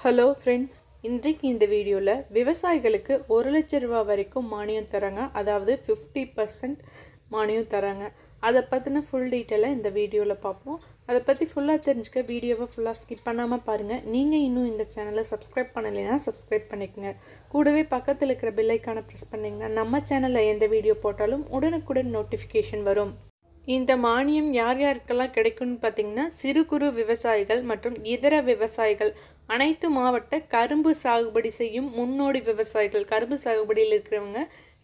hello friends இன்றைக்கு இந்த வீடியோவில் விவசாயிகளுக்கு ஒரு லட்ச ரூபா வரைக்கும் மானியம் தராங்க அதாவது ஃபிஃப்டி பர்சன்ட் மானியம் தராங்க அதை பற்றின ஃபுல் டீட்டெயிலாக இந்த வீடியோவில் பார்ப்போம் அதை பற்றி ஃபுல்லாக தெரிஞ்சுக்க வீடியோவை ஃபுல்லாக ஸ்கிப் பண்ணாமல் பாருங்கள் நீங்கள் இன்னும் இந்த சேனலை சப்ஸ்கிரைப் பண்ணலைன்னா சப்ஸ்கிரைப் பண்ணிக்கோங்க கூடவே பக்கத்தில் இருக்கிற பில்லைக்கான ப்ரெஸ் பண்ணிங்கன்னா நம்ம சேனலில் எந்த வீடியோ போட்டாலும் உடனுக்குடன் நோட்டிஃபிகேஷன் வரும் இந்த மானியம் யார் யாருக்கெல்லாம் கிடைக்கும்னு பார்த்தீங்கன்னா சிறு குறு விவசாயிகள் மற்றும் இதர விவசாயிகள் அனைத்து மாவட்ட கரும்பு சாகுபடி செய்யும் முன்னோடி விவசாயிகள் கரும்பு சாகுபடியில் இருக்கிறவங்க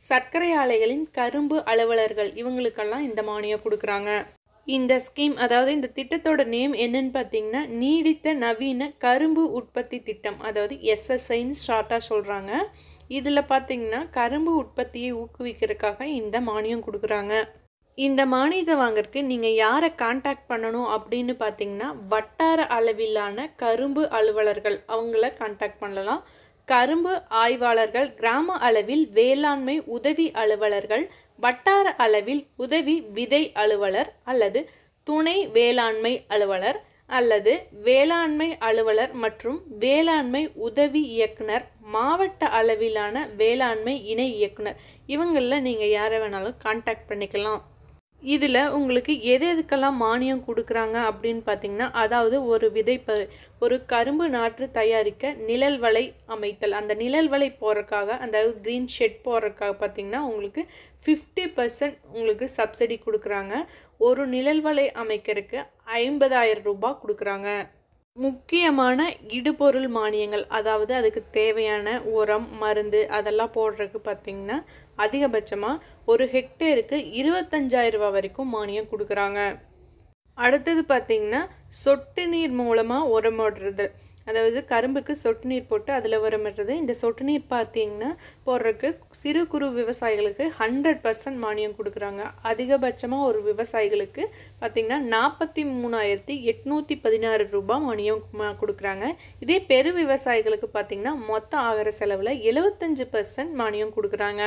சர்க்கரை ஆலைகளின் கரும்பு அலுவலர்கள் இவங்களுக்கெல்லாம் இந்த மானியம் கொடுக்குறாங்க இந்த ஸ்கீம் அதாவது இந்த திட்டத்தோட நேம் என்னன்னு பார்த்தீங்கன்னா நீடித்த நவீன கரும்பு உற்பத்தி திட்டம் அதாவது எஸ்எஸ்ஐன்னு ஷார்ட்டாக சொல்கிறாங்க இதில் பார்த்திங்கன்னா கரும்பு உற்பத்தியை ஊக்குவிக்கிறதுக்காக இந்த மானியம் கொடுக்குறாங்க இந்த மானியத்தை வாங்கறதுக்கு நீங்கள் யாரை காண்டாக்ட் பண்ணணும் அப்படின்னு பார்த்தீங்கன்னா வட்டார அளவிலான கரும்பு அலுவலர்கள் அவங்கள காண்டாக்ட் பண்ணலாம் கரும்பு ஆய்வாளர்கள் கிராம அளவில் வேளாண்மை உதவி அலுவலர்கள் வட்டார அளவில் உதவி விதை அலுவலர் அல்லது துணை வேளாண்மை அலுவலர் அல்லது வேளாண்மை அலுவலர் மற்றும் வேளாண்மை உதவி இயக்குனர் மாவட்ட அளவிலான வேளாண்மை இணை இயக்குனர் இவங்களில் நீங்கள் யாரை வேணாலும் காண்டாக்ட் பண்ணிக்கலாம் இதில் உங்களுக்கு எது எதுக்கெல்லாம் மானியம் கொடுக்குறாங்க அப்படின்னு பார்த்திங்கன்னா அதாவது ஒரு விதைப்ப ஒரு கரும்பு நாற்று தயாரிக்க நிழல் வலை அமைத்தல் அந்த நிழல் வலை போடுறக்காக அந்த க்ரீன் ஷெட் போடுறக்காக பார்த்திங்கன்னா உங்களுக்கு ஃபிஃப்டி பர்சன்ட் உங்களுக்கு சப்சிடி கொடுக்குறாங்க ஒரு நிழல் வலை அமைக்கிறதுக்கு ஐம்பதாயிரம் ரூபாய் கொடுக்குறாங்க முக்கியமான இடுபொருள் மானியங்கள் அதாவது அதுக்கு தேவையான உரம் மருந்து அதெல்லாம் போடுறதுக்கு பார்த்திங்கன்னா அதிகபட்சமாக ஒரு ஹெக்டேருக்கு ரூபா வரைக்கும் மானியம் கொடுக்குறாங்க அடுத்தது பார்த்திங்கன்னா சொட்டு நீர் மூலமாக உரம் ஓடுறது அதாவது கரும்புக்கு சொட்டு நீர் போட்டு அதில் வரமிடுறது இந்த சொட்டு நீர் பார்த்தீங்கன்னா போடுறதுக்கு சிறு குறு விவசாயிகளுக்கு ஹண்ட்ரட் பர்சன்ட் மானியம் கொடுக்குறாங்க அதிகபட்சமாக ஒரு விவசாயிகளுக்கு பார்த்திங்கன்னா நாற்பத்தி மூணாயிரத்தி எட்நூற்றி பதினாறு ரூபாய் மானியம் கொடுக்குறாங்க இதே பெரு விவசாயிகளுக்கு பார்த்திங்கன்னா மொத்த ஆகிற செலவில் எழுவத்தஞ்சு பர்சன்ட் மானியம் கொடுக்குறாங்க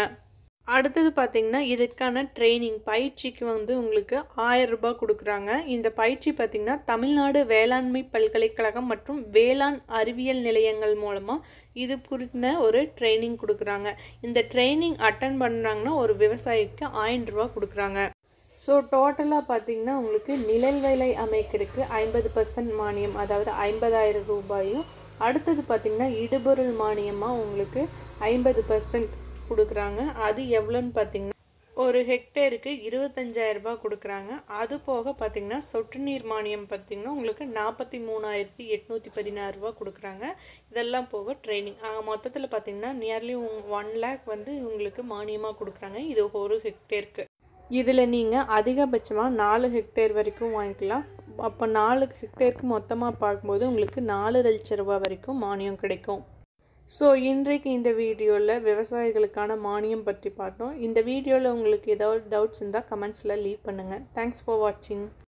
அடுத்தது பார்த்திங்கன்னா இதுக்கான ட்ரைனிங் பயிற்சிக்கு வந்து உங்களுக்கு ஆயிரம் ரூபாய் கொடுக்குறாங்க இந்த பயிற்சி பார்த்திங்கன்னா தமிழ்நாடு வேளாண்மை பல்கலைக்கழகம் மற்றும் வேளாண் அறிவியல் நிலையங்கள் மூலமாக இது குறித்த ஒரு ட்ரைனிங் கொடுக்குறாங்க இந்த ட்ரைனிங் அட்டன் பண்ணுறாங்கன்னா ஒரு விவசாயிக்கு ஆயிரம் ரூபா கொடுக்குறாங்க ஸோ டோட்டலாக பார்த்திங்கன்னா உங்களுக்கு நிழல் வேலை அமைக்கிறதுக்கு ஐம்பது பர்சன்ட் மானியம் அதாவது ஐம்பதாயிரம் ரூபாயும் அடுத்தது பார்த்திங்கன்னா இடுபொருள் மானியமாக உங்களுக்கு ஐம்பது பர்சன்ட் கொடுக்குறாங்க அது எவ்வளோன்னு பார்த்தீங்கன்னா ஒரு ஹெக்டேருக்கு இருபத்தஞ்சாயிரம் ரூபா கொடுக்குறாங்க அது போக பார்த்தீங்கன்னா சொட்டு நீர் மானியம் பார்த்தீங்கன்னா உங்களுக்கு நாற்பத்தி மூணாயிரத்தி எட்நூற்றி ரூபா கொடுக்குறாங்க இதெல்லாம் போக ட்ரைனிங் மொத்தத்தில் பார்த்தீங்கன்னா நியர்லி ஒன் லேக் வந்து உங்களுக்கு மானியமாக கொடுக்குறாங்க இது ஒரு ஹெக்டேருக்கு இதில் நீங்கள் அதிகபட்சமாக நாலு ஹெக்டேர் வரைக்கும் வாங்கிக்கலாம் அப்போ நாலு ஹெக்டேருக்கு மொத்தமாக பார்க்கும்போது உங்களுக்கு நாலு லட்ச ரூபா வரைக்கும் மானியம் கிடைக்கும் ஸோ இன்றைக்கு இந்த வீடியோவில் விவசாயிகளுக்கான மானியம் பற்றி பார்த்தோம் இந்த வீடியோவில் உங்களுக்கு ஏதாவது டவுட்ஸ் இருந்தால் கமெண்ட்ஸில் லீவ் பண்ணுங்கள் தேங்க்ஸ் ஃபார் வாட்சிங்